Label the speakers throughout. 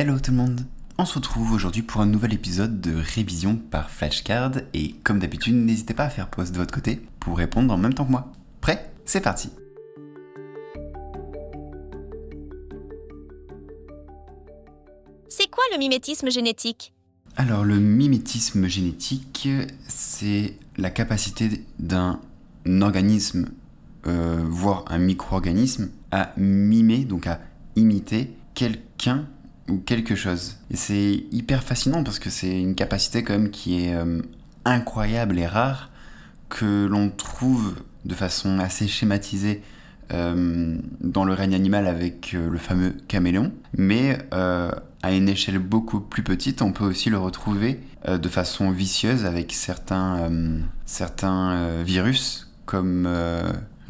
Speaker 1: Hello tout le monde On se retrouve aujourd'hui pour un nouvel épisode de révision par flashcard et comme d'habitude n'hésitez pas à faire pause de votre côté pour répondre en même temps que moi. Prêt C'est parti
Speaker 2: C'est quoi le mimétisme génétique
Speaker 1: Alors le mimétisme génétique c'est la capacité d'un organisme, euh, voire un micro-organisme, à mimer, donc à imiter quelqu'un quelque chose. Et c'est hyper fascinant parce que c'est une capacité quand même qui est euh, incroyable et rare que l'on trouve de façon assez schématisée euh, dans le règne animal avec euh, le fameux caméléon, mais à une échelle beaucoup plus petite, on peut aussi le retrouver de façon vicieuse avec certains, certains virus comme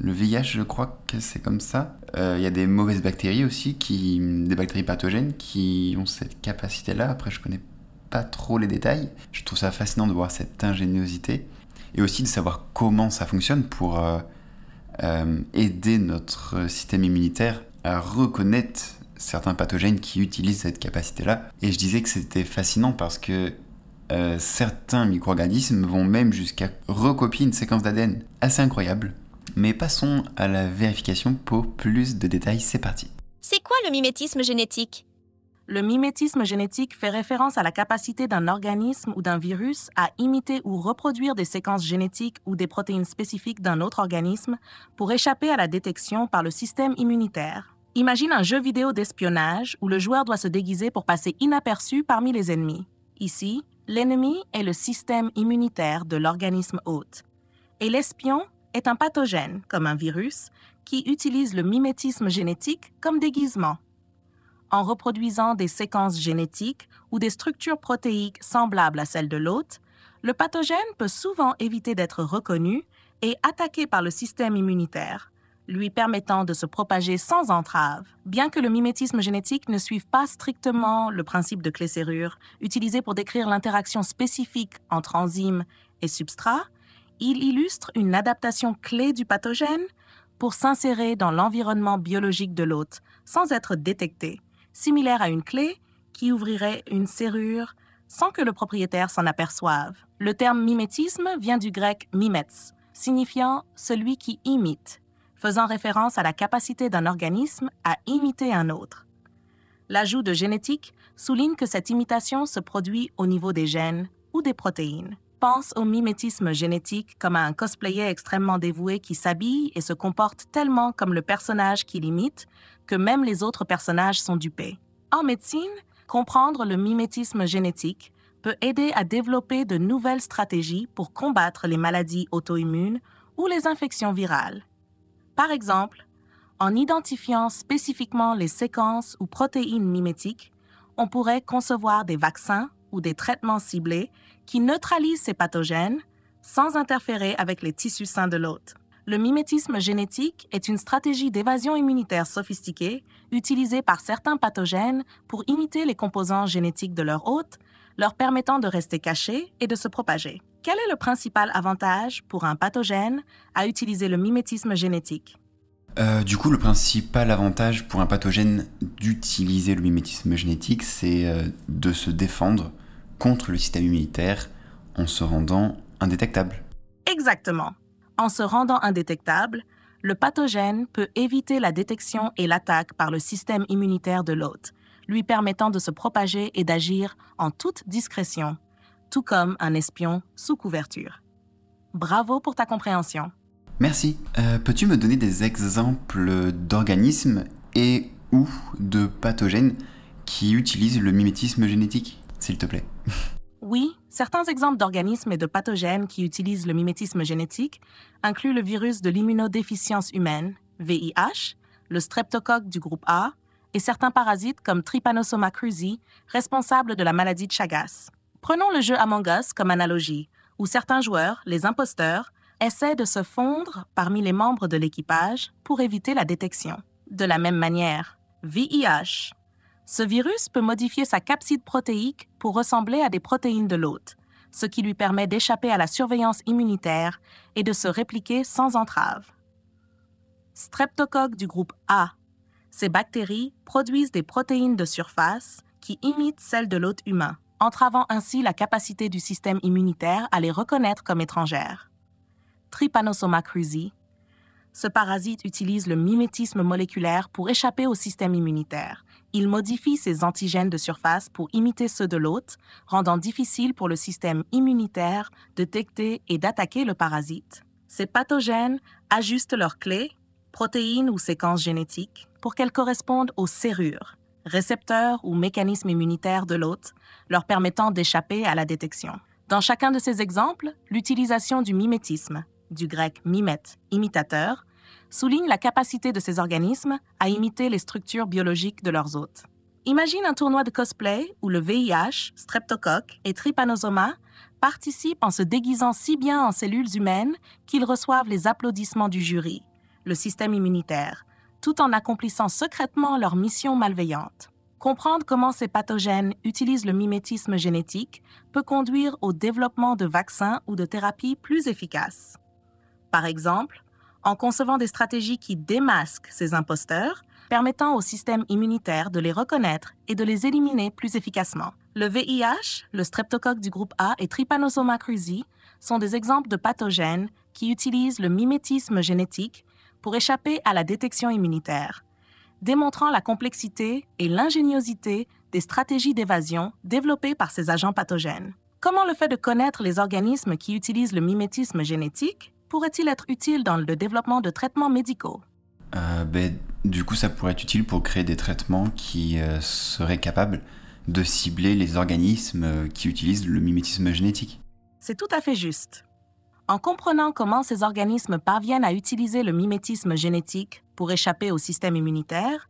Speaker 1: le VIH, je crois que c'est comme ça. Euh, il y a des mauvaises bactéries aussi, qui, des bactéries pathogènes qui ont cette capacité-là. Après, je connais pas trop les détails. Je trouve ça fascinant de voir cette ingéniosité et aussi de savoir comment ça fonctionne pour euh, euh, aider notre système immunitaire à reconnaître certains pathogènes qui utilisent cette capacité-là. Et je disais que c'était fascinant parce que certains micro-organismes vont même jusqu'à recopier une séquence d'ADN assez incroyable mais passons à la vérification pour plus de détails, c'est parti.
Speaker 2: C'est quoi le mimétisme génétique Le mimétisme génétique fait référence à la capacité d'un organisme ou d'un virus à imiter ou reproduire des séquences génétiques ou des protéines spécifiques d'un autre organisme pour échapper à la détection par le système immunitaire. Imagine un jeu vidéo d'espionnage où le joueur doit se déguiser pour passer inaperçu parmi les ennemis. Ici, l'ennemi est le système immunitaire de l'organisme hôte. Et l'espion est un pathogène, comme un virus, qui utilise le mimétisme génétique comme déguisement. En reproduisant des séquences génétiques ou des structures protéiques semblables à celles de l'hôte, le pathogène peut souvent éviter d'être reconnu et attaqué par le système immunitaire, lui permettant de se propager sans entrave, bien que le mimétisme génétique ne suive pas strictement le principe de clé-serrure utilisé pour décrire l'interaction spécifique entre enzymes et substrats, il illustre une adaptation clé du pathogène pour s'insérer dans l'environnement biologique de l'hôte sans être détecté, similaire à une clé qui ouvrirait une serrure sans que le propriétaire s'en aperçoive. Le terme mimétisme vient du grec mimets, signifiant celui qui imite, faisant référence à la capacité d'un organisme à imiter un autre. L'ajout de génétique souligne que cette imitation se produit au niveau des gènes ou des protéines pense au mimétisme génétique comme à un cosplayer extrêmement dévoué qui s'habille et se comporte tellement comme le personnage qu'il imite que même les autres personnages sont dupés. En médecine, comprendre le mimétisme génétique peut aider à développer de nouvelles stratégies pour combattre les maladies auto-immunes ou les infections virales. Par exemple, en identifiant spécifiquement les séquences ou protéines mimétiques, on pourrait concevoir des vaccins ou des traitements ciblés qui neutralise ces pathogènes sans interférer avec les tissus sains de l'hôte. Le mimétisme génétique est une stratégie d'évasion immunitaire sophistiquée utilisée par certains pathogènes pour imiter les composants génétiques de leur hôte, leur permettant de rester cachés et de se propager. Quel est le principal avantage pour un pathogène à utiliser le mimétisme génétique
Speaker 1: euh, du coup, le principal avantage pour un pathogène d'utiliser le mimétisme génétique, c'est euh, de se défendre contre le système immunitaire en se rendant indétectable.
Speaker 2: Exactement. En se rendant indétectable, le pathogène peut éviter la détection et l'attaque par le système immunitaire de l'hôte, lui permettant de se propager et d'agir en toute discrétion, tout comme un espion sous couverture. Bravo pour ta compréhension.
Speaker 1: Merci. Euh, peux-tu me donner des exemples d'organismes et ou de pathogènes qui utilisent le mimétisme génétique s'il te plaît
Speaker 2: Oui, certains exemples d'organismes et de pathogènes qui utilisent le mimétisme génétique incluent le virus de l'immunodéficience humaine, VIH, le streptocoque du groupe A et certains parasites comme Trypanosoma cruzi, responsable de la maladie de Chagas. Prenons le jeu Among Us comme analogie, où certains joueurs, les imposteurs, essaient de se fondre parmi les membres de l'équipage pour éviter la détection. De la même manière, VIH, ce virus peut modifier sa capside protéique pour ressembler à des protéines de l'hôte, ce qui lui permet d'échapper à la surveillance immunitaire et de se répliquer sans entrave. Streptocoque du groupe A. Ces bactéries produisent des protéines de surface qui imitent celles de l'hôte humain, entravant ainsi la capacité du système immunitaire à les reconnaître comme étrangères. Trypanosoma cruzi. Ce parasite utilise le mimétisme moléculaire pour échapper au système immunitaire, il modifie ses antigènes de surface pour imiter ceux de l'hôte, rendant difficile pour le système immunitaire de détecter et d'attaquer le parasite. Ces pathogènes ajustent leurs clés, protéines ou séquences génétiques pour qu'elles correspondent aux serrures, récepteurs ou mécanismes immunitaires de l'hôte, leur permettant d'échapper à la détection. Dans chacun de ces exemples, l'utilisation du mimétisme, du grec mimet, « imitateur, souligne la capacité de ces organismes à imiter les structures biologiques de leurs hôtes. Imagine un tournoi de cosplay où le VIH, streptocoque et trypanosoma participent en se déguisant si bien en cellules humaines qu'ils reçoivent les applaudissements du jury, le système immunitaire, tout en accomplissant secrètement leur mission malveillante. Comprendre comment ces pathogènes utilisent le mimétisme génétique peut conduire au développement de vaccins ou de thérapies plus efficaces. Par exemple, en concevant des stratégies qui démasquent ces imposteurs, permettant au système immunitaire de les reconnaître et de les éliminer plus efficacement. Le VIH, le streptocoque du groupe A et Trypanosoma cruzi sont des exemples de pathogènes qui utilisent le mimétisme génétique pour échapper à la détection immunitaire, démontrant la complexité et l'ingéniosité des stratégies d'évasion développées par ces agents pathogènes. Comment le fait de connaître les organismes qui utilisent le mimétisme génétique pourrait-il être utile dans le développement de traitements médicaux
Speaker 1: euh, ben, Du coup, ça pourrait être utile pour créer des traitements qui euh, seraient capables de cibler les organismes euh, qui utilisent le mimétisme génétique.
Speaker 2: C'est tout à fait juste. En comprenant comment ces organismes parviennent à utiliser le mimétisme génétique pour échapper au système immunitaire,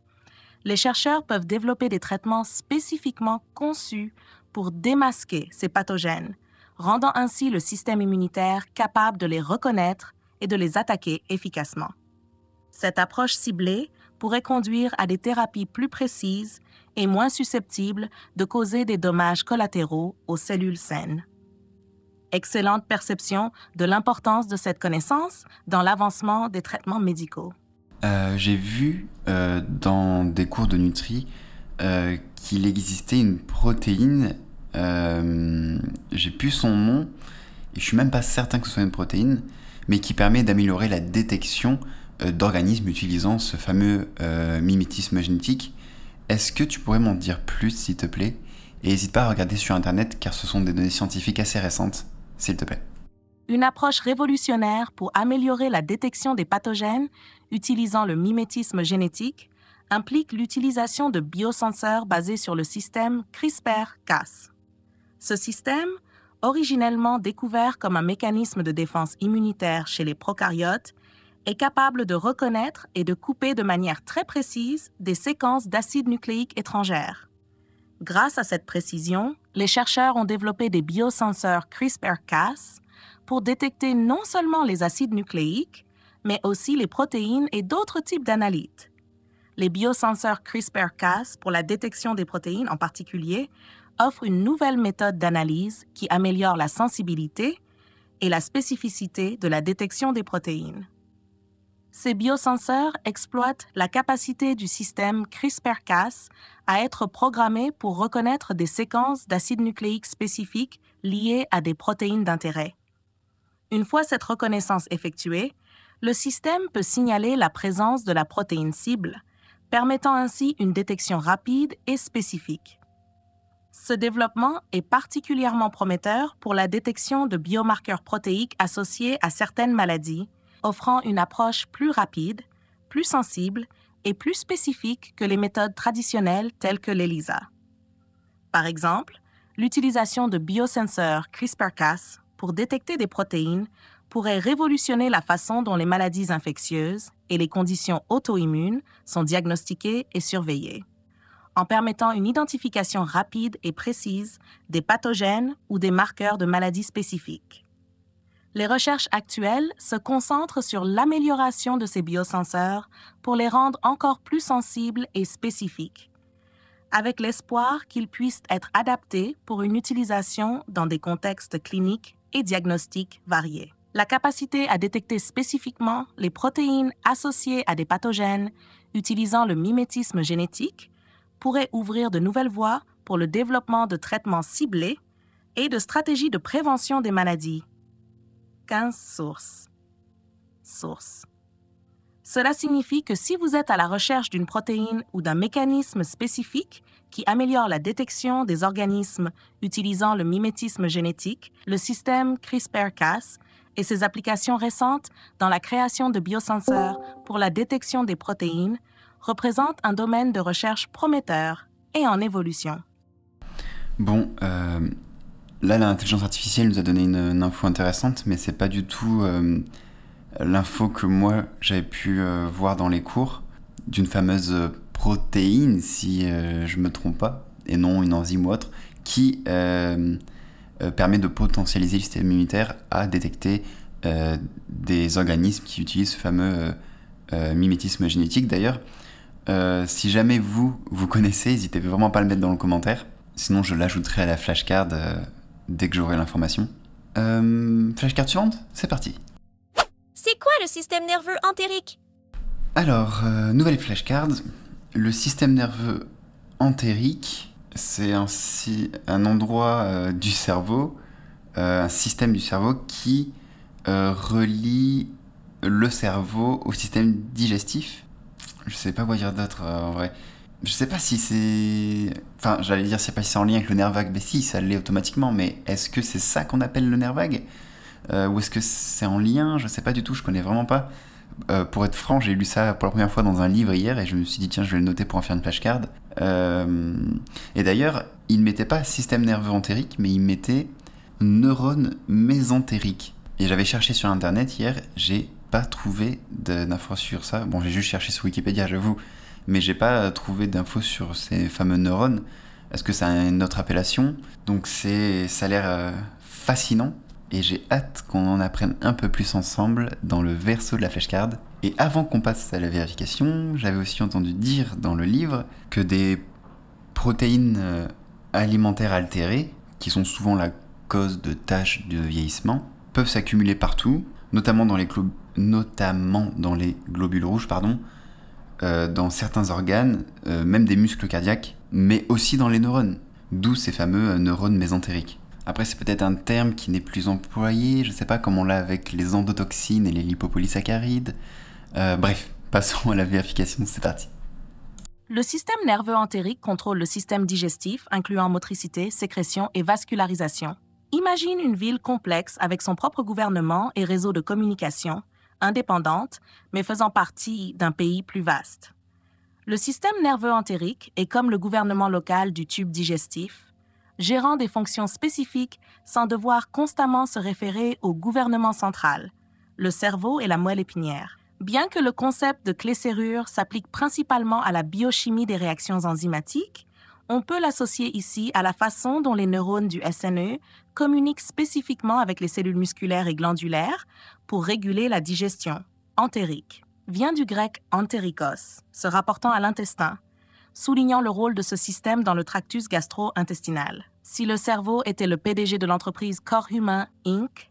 Speaker 2: les chercheurs peuvent développer des traitements spécifiquement conçus pour démasquer ces pathogènes rendant ainsi le système immunitaire capable de les reconnaître et de les attaquer efficacement. Cette approche ciblée pourrait conduire à des thérapies plus précises et moins susceptibles de causer des dommages collatéraux aux cellules saines. Excellente perception de l'importance de cette connaissance dans l'avancement des traitements médicaux.
Speaker 1: Euh, j'ai vu euh, dans des cours de Nutri euh, qu'il existait une protéine euh, j'ai plus son nom, et je suis même pas certain que ce soit une protéine, mais qui permet d'améliorer la détection euh, d'organismes utilisant ce fameux euh, mimétisme génétique. Est-ce que tu pourrais m'en dire plus, s'il te plaît Et n'hésite pas à regarder sur Internet, car ce sont des données scientifiques assez récentes, s'il te plaît.
Speaker 2: Une approche révolutionnaire pour améliorer la détection des pathogènes utilisant le mimétisme génétique implique l'utilisation de biosenseurs basés sur le système CRISPR-Cas. Ce système, originellement découvert comme un mécanisme de défense immunitaire chez les prokaryotes, est capable de reconnaître et de couper de manière très précise des séquences d'acides nucléiques étrangères. Grâce à cette précision, les chercheurs ont développé des biosenseurs CRISPR-Cas pour détecter non seulement les acides nucléiques, mais aussi les protéines et d'autres types d'analytes. Les biosenseurs CRISPR-Cas pour la détection des protéines en particulier offre une nouvelle méthode d'analyse qui améliore la sensibilité et la spécificité de la détection des protéines. Ces biosenseurs exploitent la capacité du système CRISPR-Cas à être programmé pour reconnaître des séquences d'acides nucléiques spécifiques liées à des protéines d'intérêt. Une fois cette reconnaissance effectuée, le système peut signaler la présence de la protéine cible, permettant ainsi une détection rapide et spécifique. Ce développement est particulièrement prometteur pour la détection de biomarqueurs protéiques associés à certaines maladies, offrant une approche plus rapide, plus sensible et plus spécifique que les méthodes traditionnelles telles que l'ELISA. Par exemple, l'utilisation de biosenseurs CRISPR-Cas pour détecter des protéines pourrait révolutionner la façon dont les maladies infectieuses et les conditions auto-immunes sont diagnostiquées et surveillées en permettant une identification rapide et précise des pathogènes ou des marqueurs de maladies spécifiques. Les recherches actuelles se concentrent sur l'amélioration de ces biosenseurs pour les rendre encore plus sensibles et spécifiques, avec l'espoir qu'ils puissent être adaptés pour une utilisation dans des contextes cliniques et diagnostiques variés. La capacité à détecter spécifiquement les protéines associées à des pathogènes utilisant le mimétisme génétique pourrait ouvrir de nouvelles voies pour le développement de traitements ciblés et de stratégies de prévention des maladies. 15 sources. Sources. Cela signifie que si vous êtes à la recherche d'une protéine ou d'un mécanisme spécifique qui améliore la détection des organismes utilisant le mimétisme génétique, le système CRISPR-Cas et ses applications récentes dans la création de biosenseurs pour la détection des protéines représente un domaine de recherche prometteur et en évolution.
Speaker 1: Bon, euh, là, l'intelligence artificielle nous a donné une, info intéressante, mais c'est pas du tout euh, l'info que moi j'avais pu euh, voir dans les cours d'une fameuse protéine, si je me trompe pas, et non une enzyme ou autre, qui permet de potentialiser le système immunitaire à détecter des organismes qui utilisent ce fameux mimétisme génétique d'ailleurs. Euh, si jamais vous, vous connaissez, n'hésitez vraiment pas à le mettre dans le commentaire. Sinon, je l'ajouterai à la flashcard euh, dès que j'aurai l'information. Euh, flashcard suivante C'est parti.
Speaker 2: C'est quoi le système nerveux entérique
Speaker 1: Alors, nouvelle flashcard. Le système nerveux entérique, c'est un endroit du cerveau, un système du cerveau qui relie le cerveau au système digestif je sais pas quoi dire d'autre euh, en vrai. Je sais pas si c'est. Enfin, j'allais dire, c'est pas si c'est en lien avec le nerf vague, mais si, ça l'est automatiquement, mais est-ce que c'est ça qu'on appelle le nerf vague euh, Ou est-ce que c'est en lien Je sais pas du tout, je connais vraiment pas. Euh, pour être franc, j'ai lu ça pour la première fois dans un livre hier et je me suis dit, tiens, je vais le noter pour en faire une flashcard. Et d'ailleurs, il mettait pas système nerveux entérique, mais il mettait neurone mésentérique. Et j'avais cherché sur internet hier, j'ai pas trouvé d'infos sur ça. Bon, j'ai juste cherché sur Wikipédia, j'avoue, mais j'ai pas euh, trouvé d'infos sur ces fameux neurones. Est-ce que ça a une autre appellation Donc c'est, ça a l'air euh, fascinant et j'ai hâte qu'on en apprenne un peu plus ensemble dans le verso de la flèche flashcard. Et avant qu'on passe à la vérification, j'avais aussi entendu dire dans le livre que des protéines euh, alimentaires altérées, qui sont souvent la cause de tâches de vieillissement, peuvent s'accumuler partout, notamment dans les, clubs notamment dans les globules rouges, pardon, euh, dans certains organes, euh, même des muscles cardiaques, mais aussi dans les neurones, d'où ces fameux euh, neurones mésentériques. Après, c'est peut-être un terme qui n'est plus employé, je ne sais pas comment on l'a avec les endotoxines et les lipopolysaccharides. bref, passons à la vérification, c'est parti.
Speaker 2: Le système nerveux entérique contrôle le système digestif, incluant motricité, sécrétion et vascularisation. Imagine une ville complexe avec son propre gouvernement et réseau de communication, indépendante, mais faisant partie d'un pays plus vaste. Le système nerveux entérique est comme le gouvernement local du tube digestif, gérant des fonctions spécifiques sans devoir constamment se référer au gouvernement central, le cerveau et la moelle épinière. Bien que le concept de clé serrure s'applique principalement à la biochimie des réactions enzymatiques, on peut l'associer ici à la façon dont les neurones du SNE communiquent spécifiquement avec les cellules musculaires et glandulaires pour réguler la digestion. Entérique vient du grec enterikos », se rapportant à l'intestin, soulignant le rôle de ce système dans le tractus gastro-intestinal. Si le cerveau était le PDG de l'entreprise Corps Humain Inc.,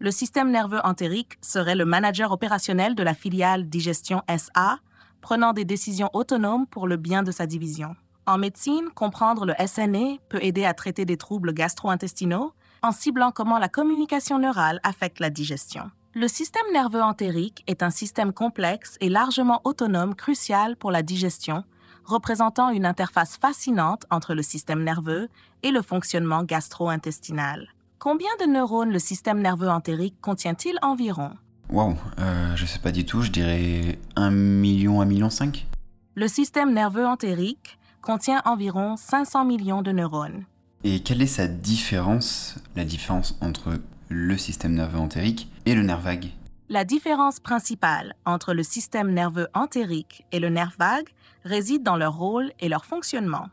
Speaker 2: le système nerveux entérique serait le manager opérationnel de la filiale Digestion SA, prenant des décisions autonomes pour le bien de sa division. En médecine, comprendre le SNE peut aider à traiter des troubles gastro-intestinaux en ciblant comment la communication neurale affecte la digestion. Le système nerveux entérique est un système complexe et largement autonome crucial pour la digestion, représentant une interface fascinante entre le système nerveux et le fonctionnement gastro-intestinal. Combien de neurones le système nerveux entérique contient-il environ
Speaker 1: Wow, je euh, je sais pas du tout, je dirais 1 million, 1 million 5
Speaker 2: Le système nerveux entérique contient environ 500 millions de neurones.
Speaker 1: Et quelle est sa différence, la différence entre le système nerveux entérique et le nerf vague.
Speaker 2: La différence principale entre le système nerveux entérique et le nerf vague réside dans leur rôle et leur fonctionnement.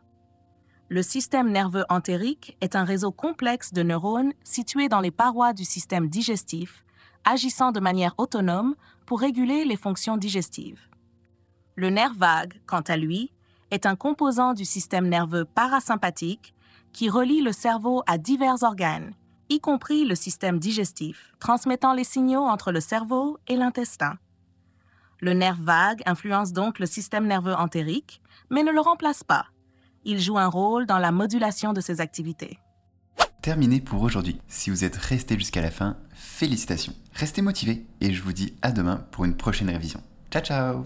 Speaker 2: Le système nerveux entérique est un réseau complexe de neurones situés dans les parois du système digestif, agissant de manière autonome pour réguler les fonctions digestives. Le nerf vague, quant à lui, est un composant du système nerveux parasympathique qui relie le cerveau à divers organes, y compris le système digestif, transmettant les signaux entre le cerveau et l'intestin. Le nerf vague influence donc le système nerveux entérique, mais ne le remplace pas. Il joue un rôle dans la modulation de ses activités.
Speaker 1: Terminé pour aujourd'hui. Si vous êtes resté jusqu'à la fin, félicitations. Restez motivés et je vous dis à demain pour une prochaine révision. Ciao ciao